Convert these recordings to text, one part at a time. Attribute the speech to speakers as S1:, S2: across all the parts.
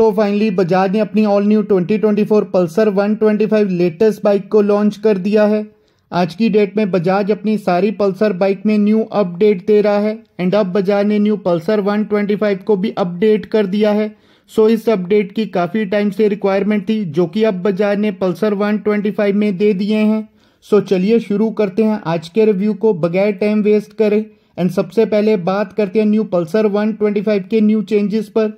S1: so finally Bajaj ने अपनी all new 2024 Pulsar 125 latest bike को लॉन्च कर दिया है आज की डेट में बजाज अपनी सारी पल्सर बाइक में न्यू अपडेट दे रहा है एंड अब बजाज ने न्यू पल्सर 125 को भी अपडेट कर दिया है सो so इस अपडेट की काफ़ी टाइम से रिक्वायरमेंट थी जो कि अब बजाज ने पल्सर 125 में दे दिए हैं सो so चलिए शुरू करते हैं आज के रिव्यू को बगैर टाइम वेस्ट करें एंड सबसे पहले बात करते हैं न्यू पल्सर 125 के न्यू चेंजेस पर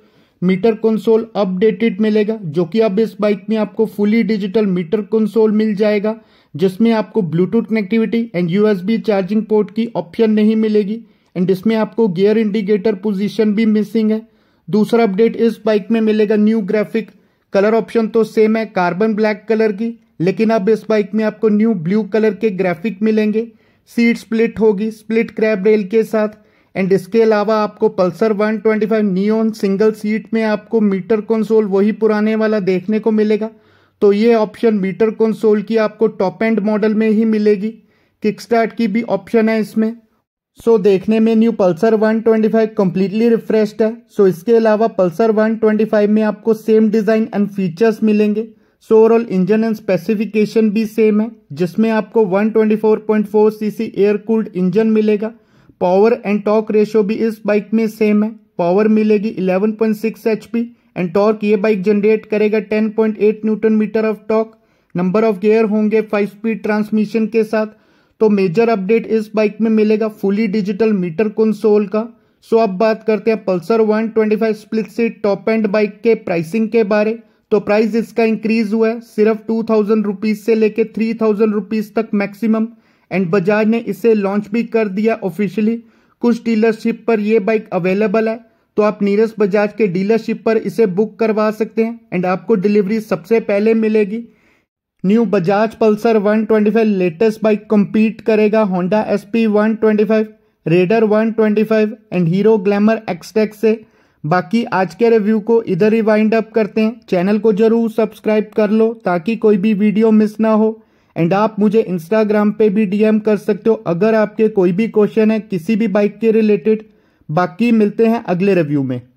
S1: मीटर कंसोल अपडेटेड मिलेगा जो कि अब इस बाइक में आपको फुली डिजिटल मीटर कंसोल मिल जाएगा जिसमें आपको Bluetooth connectivity and USB charging port की ऑप्शन नहीं मिलेगी एंड इसमें आपको गियर इंडिकेटर पोजीशन भी मिसिंग है दूसरा अपडेट इस बाइक में मिलेगा न्यू ग्राफिक कलर ऑप्शन तो सेम है कार्बन ब्लैक कलर की लेकिन अब इस बाइक में आपको न्यू ब्लू कलर के ग्राफिक मिलेंगे सीट स्प्लिट होगी स्प्लिट क्रैब रेल के साथ एंड इसके अलावा आपको पल्सर 125 नियोन सिंगल सीट में आपको मीटर कंसोल वही पुराने वाला देखने को मिलेगा तो ये ऑप्शन मीटर कंसोल की आपको टॉप एंड मॉडल में ही मिलेगी किक स्टार्ट की भी ऑप्शन है इसमें सो so, देखने में न्यू पल्सर 125 कंप्लीटली रिफ्रेश्ड है सो so, इसके अलावा पल्सर 125 में आपको सेम डिज़ाइन एंड फीचर्स मिलेंगे so overall engine and specification भी सेम है जिसमें आपको 124.4 सीसी एयर कूल्ड इंजन मिलेगा पावर एंड टॉर्क रेशियो भी इस बाइक में सेम है पावर मिलेगी 11.6 पॉइंट एंड टॉर्क ये बाइक जनरेट करेगा 10.8 newton meter of torque number of gear होंगे फाइव स्पीड ट्रांसमिशन के साथ तो मेजर अपडेट इस बाइक में मिलेगा फुली डिजिटल मीटर कंसोल का सो अब बात करते हैं Pulsar 125 split seat top end bike के प्राइसिंग के बारे तो प्राइस इसका इंक्रीज हुआ है सिर्फ टू थाउजेंड रुपीज से लेके थ्री थाउजेंड रुपीज तक मैक्सिमम एंड बजाज ने इसे लॉन्च भी कर दिया ऑफिशियली कुछ डीलरशिप पर यह बाइक अवेलेबल है तो आप नीरज बजाज के डीलरशिप पर इसे बुक करवा सकते हैं एंड आपको डिलीवरी सबसे पहले मिलेगी new Bajaj Pulsar 125 latest bike compete करेगा Honda S P one Raider 125 and Hero Glamour Xtec से बाकी आज के रिव्यू को इधर ही वाइंड अप करते हैं चैनल को जरूर सब्सक्राइब कर लो ताकि कोई भी वीडियो मिस ना हो एंड आप मुझे इंस्टाग्राम पे भी डीएम कर सकते हो अगर आपके कोई भी क्वेश्चन है किसी भी बाइक के रिलेटेड बाकी मिलते हैं अगले रिव्यू में